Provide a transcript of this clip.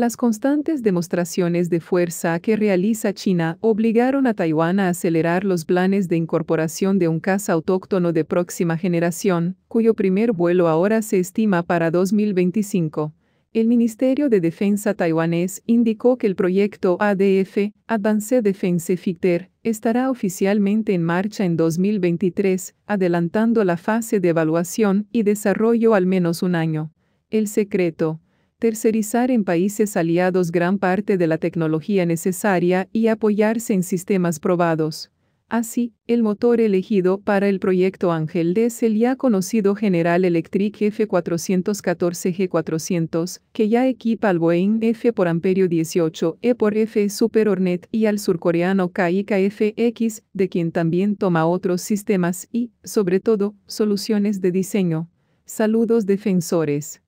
Las constantes demostraciones de fuerza que realiza China obligaron a Taiwán a acelerar los planes de incorporación de un caza autóctono de próxima generación, cuyo primer vuelo ahora se estima para 2025. El Ministerio de Defensa taiwanés indicó que el proyecto ADF, Advanced Defense Fighter, estará oficialmente en marcha en 2023, adelantando la fase de evaluación y desarrollo al menos un año. El secreto tercerizar en países aliados gran parte de la tecnología necesaria y apoyarse en sistemas probados. Así, el motor elegido para el proyecto Ángel es el ya conocido General Electric F414G400, que ya equipa al Boeing F por Amperio 18, E por F Super Hornet y al surcoreano FX, de quien también toma otros sistemas y, sobre todo, soluciones de diseño. Saludos defensores.